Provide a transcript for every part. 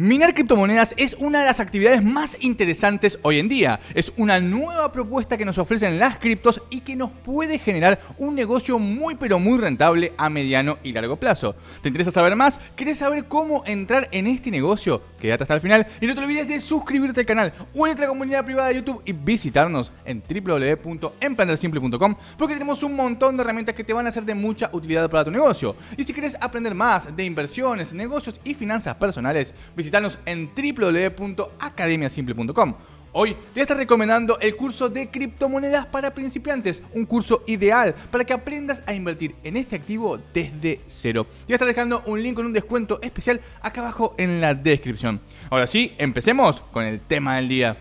Minar criptomonedas es una de las actividades más interesantes hoy en día. Es una nueva propuesta que nos ofrecen las criptos y que nos puede generar un negocio muy pero muy rentable a mediano y largo plazo. ¿Te interesa saber más? ¿Quieres saber cómo entrar en este negocio? Quédate hasta el final y no te olvides de suscribirte al canal, o a la comunidad privada de YouTube y visitarnos en www.emprendersimple.com porque tenemos un montón de herramientas que te van a ser de mucha utilidad para tu negocio. Y si quieres aprender más de inversiones, negocios y finanzas personales, visita Visítanos en www.academiasimple.com. Hoy te está recomendando el curso de criptomonedas para principiantes, un curso ideal para que aprendas a invertir en este activo desde cero. Te estar dejando un link con un descuento especial acá abajo en la descripción. Ahora sí, empecemos con el tema del día.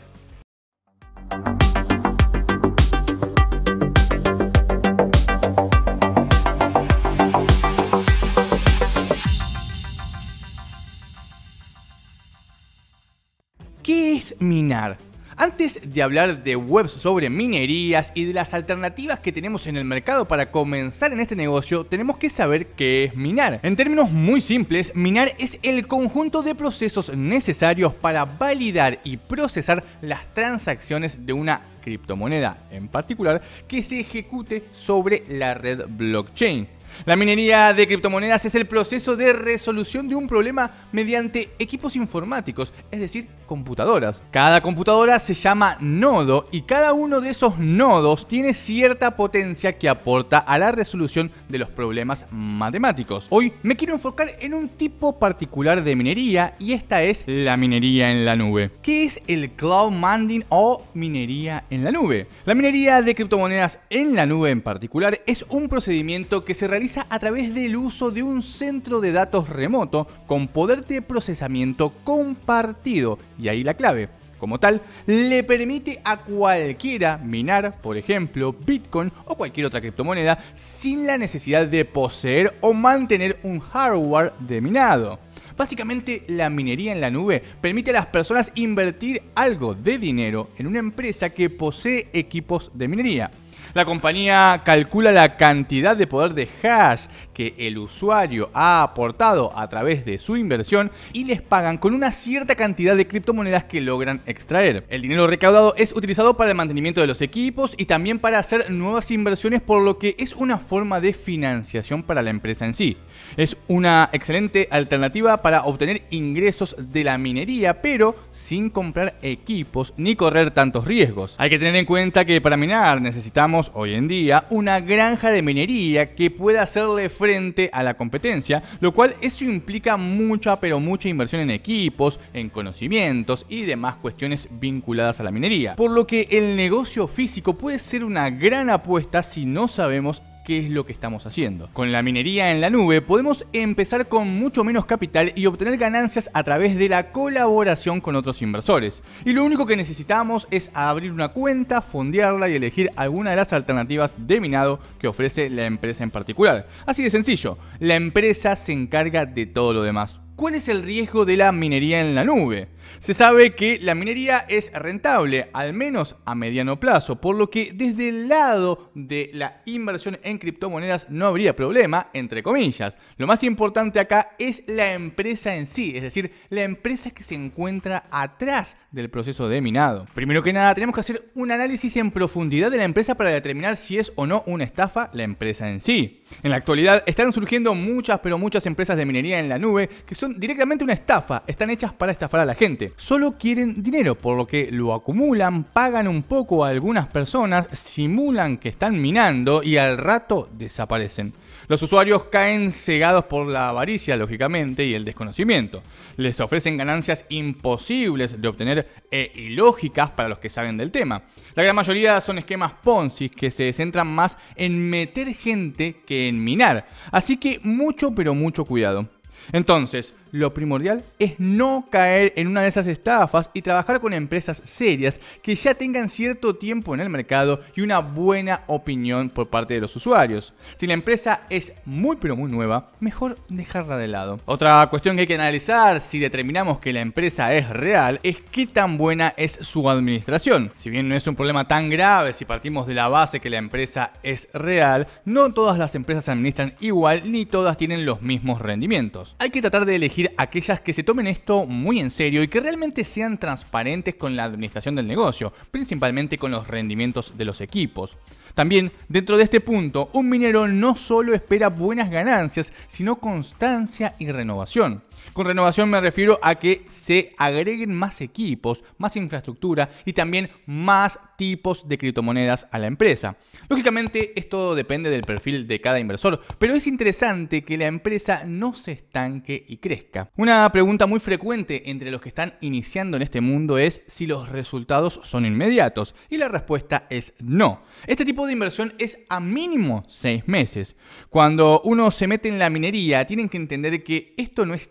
¿Qué es minar? Antes de hablar de webs sobre minerías y de las alternativas que tenemos en el mercado para comenzar en este negocio, tenemos que saber qué es minar. En términos muy simples, minar es el conjunto de procesos necesarios para validar y procesar las transacciones de una criptomoneda en particular que se ejecute sobre la red blockchain. La minería de criptomonedas es el proceso de resolución de un problema mediante equipos informáticos, es decir, computadoras. Cada computadora se llama nodo y cada uno de esos nodos tiene cierta potencia que aporta a la resolución de los problemas matemáticos. Hoy me quiero enfocar en un tipo particular de minería y esta es la minería en la nube. ¿Qué es el cloud mining o minería en la nube? La minería de criptomonedas en la nube en particular es un procedimiento que se realiza realiza a través del uso de un centro de datos remoto con poder de procesamiento compartido, y ahí la clave. Como tal, le permite a cualquiera minar, por ejemplo, Bitcoin o cualquier otra criptomoneda sin la necesidad de poseer o mantener un hardware de minado. Básicamente, la minería en la nube permite a las personas invertir algo de dinero en una empresa que posee equipos de minería. La compañía calcula la cantidad de poder de hash que el usuario ha aportado a través de su inversión y les pagan con una cierta cantidad de criptomonedas que logran extraer. El dinero recaudado es utilizado para el mantenimiento de los equipos y también para hacer nuevas inversiones por lo que es una forma de financiación para la empresa en sí. Es una excelente alternativa para obtener ingresos de la minería pero sin comprar equipos ni correr tantos riesgos. Hay que tener en cuenta que para minar necesitamos hoy en día una granja de minería que pueda hacerle frente a la competencia, lo cual eso implica mucha pero mucha inversión en equipos, en conocimientos y demás cuestiones vinculadas a la minería. Por lo que el negocio físico puede ser una gran apuesta si no sabemos qué es lo que estamos haciendo. Con la minería en la nube podemos empezar con mucho menos capital y obtener ganancias a través de la colaboración con otros inversores. Y lo único que necesitamos es abrir una cuenta, fondearla y elegir alguna de las alternativas de minado que ofrece la empresa en particular. Así de sencillo, la empresa se encarga de todo lo demás. ¿Cuál es el riesgo de la minería en la nube? Se sabe que la minería es rentable, al menos a mediano plazo, por lo que desde el lado de la inversión en criptomonedas no habría problema, entre comillas. Lo más importante acá es la empresa en sí, es decir, la empresa que se encuentra atrás del proceso de minado. Primero que nada, tenemos que hacer un análisis en profundidad de la empresa para determinar si es o no una estafa la empresa en sí. En la actualidad están surgiendo muchas, pero muchas empresas de minería en la nube que son directamente una estafa, están hechas para estafar a la gente. Solo quieren dinero, por lo que lo acumulan, pagan un poco a algunas personas, simulan que están minando y al rato desaparecen. Los usuarios caen cegados por la avaricia, lógicamente, y el desconocimiento. Les ofrecen ganancias imposibles de obtener e ilógicas para los que saben del tema. La gran mayoría son esquemas Ponzi que se centran más en meter gente que en minar. Así que mucho pero mucho cuidado. Entonces, lo primordial es no caer en una de esas estafas y trabajar con empresas serias que ya tengan cierto tiempo en el mercado y una buena opinión por parte de los usuarios. Si la empresa es muy pero muy nueva, mejor dejarla de lado. Otra cuestión que hay que analizar si determinamos que la empresa es real es qué tan buena es su administración. Si bien no es un problema tan grave si partimos de la base que la empresa es real, no todas las empresas administran igual ni todas tienen los mismos rendimientos. Hay que tratar de elegir aquellas que se tomen esto muy en serio y que realmente sean transparentes con la administración del negocio, principalmente con los rendimientos de los equipos. También, dentro de este punto, un minero no solo espera buenas ganancias, sino constancia y renovación. Con renovación me refiero a que se agreguen más equipos, más infraestructura y también más tipos de criptomonedas a la empresa. Lógicamente esto depende del perfil de cada inversor, pero es interesante que la empresa no se estanque y crezca. Una pregunta muy frecuente entre los que están iniciando en este mundo es si los resultados son inmediatos y la respuesta es no. Este tipo de inversión es a mínimo 6 meses. Cuando uno se mete en la minería tienen que entender que esto no es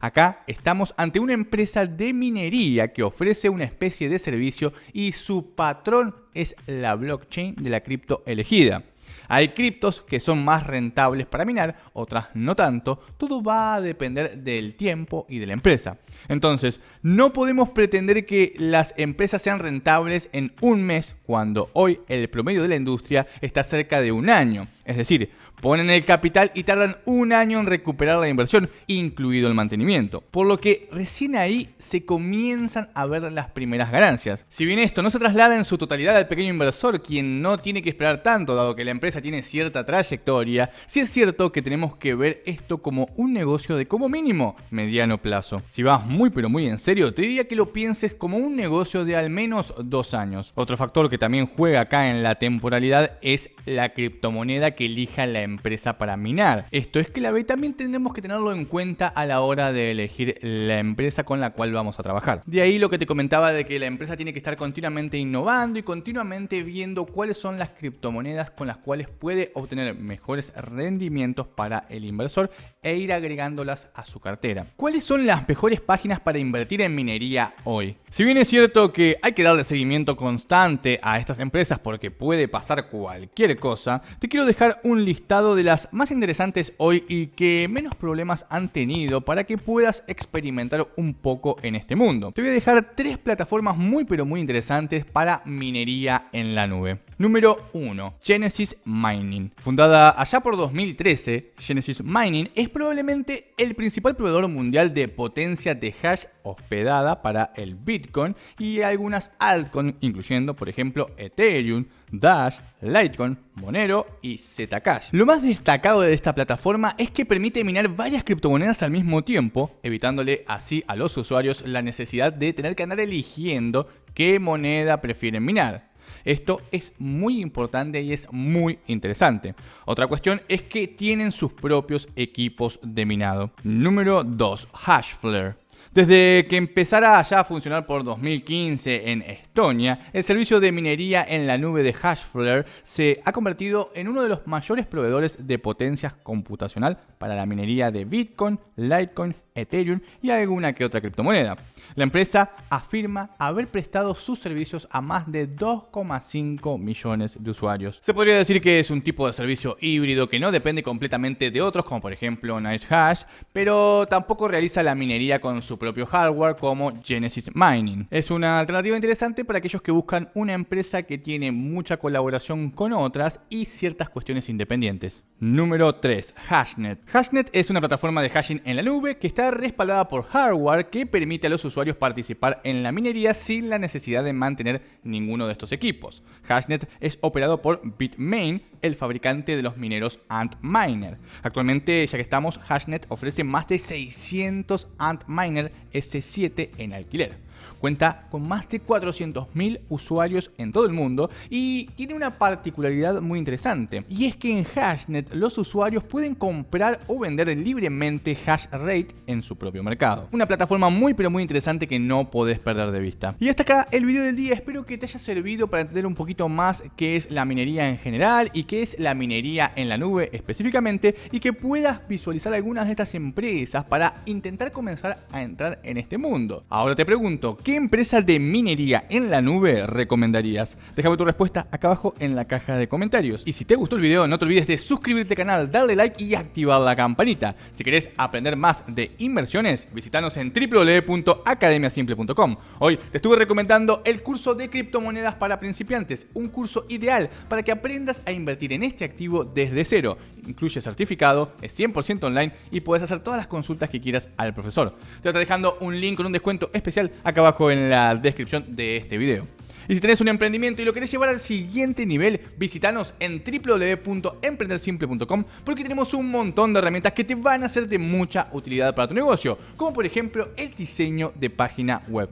Acá estamos ante una empresa de minería que ofrece una especie de servicio y su patrón es la blockchain de la cripto elegida. Hay criptos que son más rentables para minar, otras no tanto, todo va a depender del tiempo y de la empresa. Entonces, no podemos pretender que las empresas sean rentables en un mes cuando hoy el promedio de la industria está cerca de un año. Es decir, ponen el capital y tardan un año en recuperar la inversión, incluido el mantenimiento. Por lo que recién ahí se comienzan a ver las primeras ganancias. Si bien esto no se traslada en su totalidad al pequeño inversor, quien no tiene que esperar tanto, dado que la empresa tiene cierta trayectoria, sí es cierto que tenemos que ver esto como un negocio de como mínimo mediano plazo. Si vas muy pero muy en serio, te diría que lo pienses como un negocio de al menos dos años. Otro factor que también juega acá en la temporalidad es la criptomoneda que elija la empresa para minar. Esto es clave y también tenemos que tenerlo en cuenta a la hora de elegir la empresa con la cual vamos a trabajar. De ahí lo que te comentaba de que la empresa tiene que estar continuamente innovando y continuamente viendo cuáles son las criptomonedas con las cuales puede obtener mejores rendimientos para el inversor e ir agregándolas a su cartera. ¿Cuáles son las mejores páginas para invertir en minería hoy? Si bien es cierto que hay que darle seguimiento constante a estas empresas porque puede pasar cualquier cosa, te quiero dejar un listado de las más interesantes hoy y que menos problemas han tenido para que puedas experimentar un poco en este mundo. Te voy a dejar tres plataformas muy pero muy interesantes para minería en la nube. Número 1. Genesis Mining. Fundada allá por 2013, Genesis Mining es probablemente el principal proveedor mundial de potencia de hash hospedada para el Bitcoin y algunas altcoins, incluyendo por ejemplo Ethereum, Dash, Litecoin, Monero y Zcash. Lo más destacado de esta plataforma es que permite minar varias criptomonedas al mismo tiempo, evitándole así a los usuarios la necesidad de tener que andar eligiendo qué moneda prefieren minar. Esto es muy importante y es muy interesante. Otra cuestión es que tienen sus propios equipos de minado. Número 2. Hashflare. Desde que empezara ya a funcionar por 2015 en Estonia, el servicio de minería en la nube de Hashflare se ha convertido en uno de los mayores proveedores de potencias computacional para la minería de Bitcoin, Litecoin, Ethereum y alguna que otra criptomoneda. La empresa afirma haber prestado sus servicios a más de 2,5 millones de usuarios. Se podría decir que es un tipo de servicio híbrido que no depende completamente de otros, como por ejemplo NiceHash, pero tampoco realiza la minería con su propio hardware como Genesis Mining. Es una alternativa interesante para aquellos que buscan una empresa que tiene mucha colaboración con otras y ciertas cuestiones independientes. Número 3. Hashnet. Hashnet es una plataforma de hashing en la nube que está respaldada por hardware que permite a los usuarios participar en la minería sin la necesidad de mantener ninguno de estos equipos. Hashnet es operado por Bitmain, el fabricante de los mineros Antminer. Actualmente, ya que estamos, Hashnet ofrece más de 600 Antminer s este 7 en alquiler. Cuenta con más de 400.000 usuarios en todo el mundo y tiene una particularidad muy interesante. Y es que en Hashnet los usuarios pueden comprar o vender libremente hash rate en su propio mercado. Una plataforma muy pero muy interesante que no podés perder de vista. Y hasta acá el video del día. Espero que te haya servido para entender un poquito más qué es la minería en general y qué es la minería en la nube específicamente y que puedas visualizar algunas de estas empresas para intentar comenzar a entrar en este mundo. Ahora te pregunto, ¿Qué empresa de minería en la nube recomendarías? Déjame tu respuesta acá abajo en la caja de comentarios. Y si te gustó el video, no te olvides de suscribirte al canal, darle like y activar la campanita. Si querés aprender más de inversiones, visítanos en www.academiasimple.com. Hoy te estuve recomendando el curso de criptomonedas para principiantes, un curso ideal para que aprendas a invertir en este activo desde cero incluye certificado, es 100% online y puedes hacer todas las consultas que quieras al profesor. Te estar dejando un link con un descuento especial acá abajo en la descripción de este video. Y si tenés un emprendimiento y lo querés llevar al siguiente nivel, visítanos en www.emprendersimple.com porque tenemos un montón de herramientas que te van a ser de mucha utilidad para tu negocio, como por ejemplo el diseño de página web.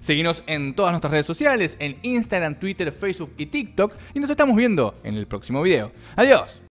Seguinos en todas nuestras redes sociales, en Instagram, Twitter, Facebook y TikTok y nos estamos viendo en el próximo video. Adiós.